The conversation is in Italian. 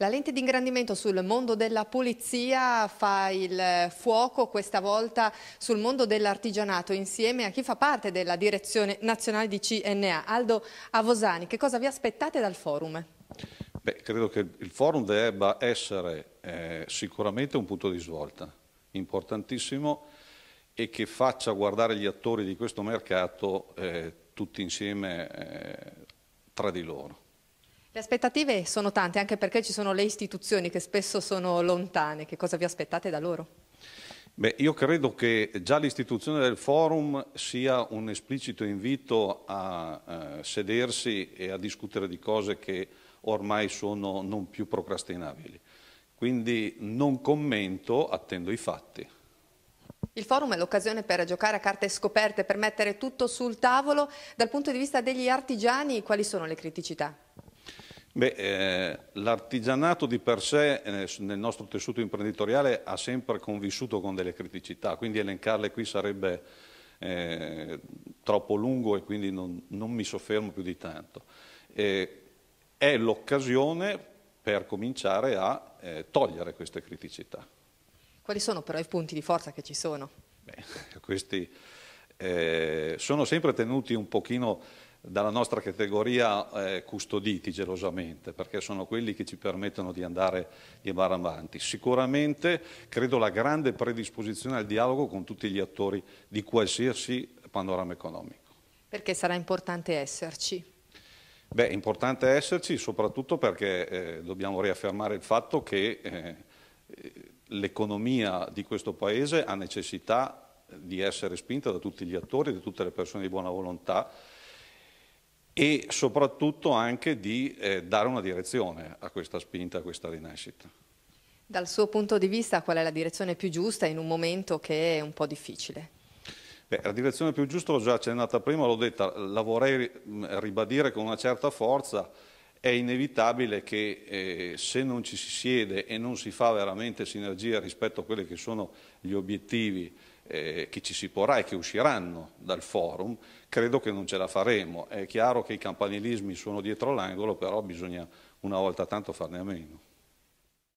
La lente di ingrandimento sul mondo della pulizia fa il fuoco questa volta sul mondo dell'artigianato insieme a chi fa parte della direzione nazionale di CNA. Aldo Avosani, che cosa vi aspettate dal forum? Beh, credo che il forum debba essere eh, sicuramente un punto di svolta, importantissimo e che faccia guardare gli attori di questo mercato eh, tutti insieme eh, tra di loro. Le aspettative sono tante, anche perché ci sono le istituzioni che spesso sono lontane. Che cosa vi aspettate da loro? Beh, io credo che già l'istituzione del forum sia un esplicito invito a eh, sedersi e a discutere di cose che ormai sono non più procrastinabili. Quindi non commento, attendo i fatti. Il forum è l'occasione per giocare a carte scoperte, per mettere tutto sul tavolo. Dal punto di vista degli artigiani, quali sono le criticità? Beh, eh, l'artigianato di per sé eh, nel nostro tessuto imprenditoriale ha sempre convissuto con delle criticità, quindi elencarle qui sarebbe eh, troppo lungo e quindi non, non, mi soffermo più di tanto. Eh, è l'occasione per cominciare a eh, togliere queste criticità. Quali sono però i punti di forza che ci sono? Beh, questi sono sempre tenuti un pochino dalla nostra categoria eh, custoditi gelosamente perché sono quelli che ci permettono di andare, di andare avanti. Sicuramente credo la grande predisposizione al dialogo con tutti gli attori di qualsiasi panorama economico. Perché sarà importante esserci? Beh, è importante esserci soprattutto perché eh, dobbiamo riaffermare il fatto che eh, l'economia di questo Paese ha necessità di essere spinta da tutti gli attori, da tutte le persone di buona volontà e soprattutto anche di eh, dare una direzione a questa spinta, a questa rinascita. Dal suo punto di vista qual è la direzione più giusta in un momento che è un po' difficile? Beh, la direzione più giusta l'ho già accennata prima, l'ho detta, la vorrei mm, ribadire con una certa forza, è inevitabile che eh, se non ci si siede e non si fa veramente sinergia rispetto a quelli che sono gli obiettivi eh, che ci si porrà e che usciranno dal forum, credo che non ce la faremo. È chiaro che i campanilismi sono dietro l'angolo, però bisogna una volta tanto farne a meno.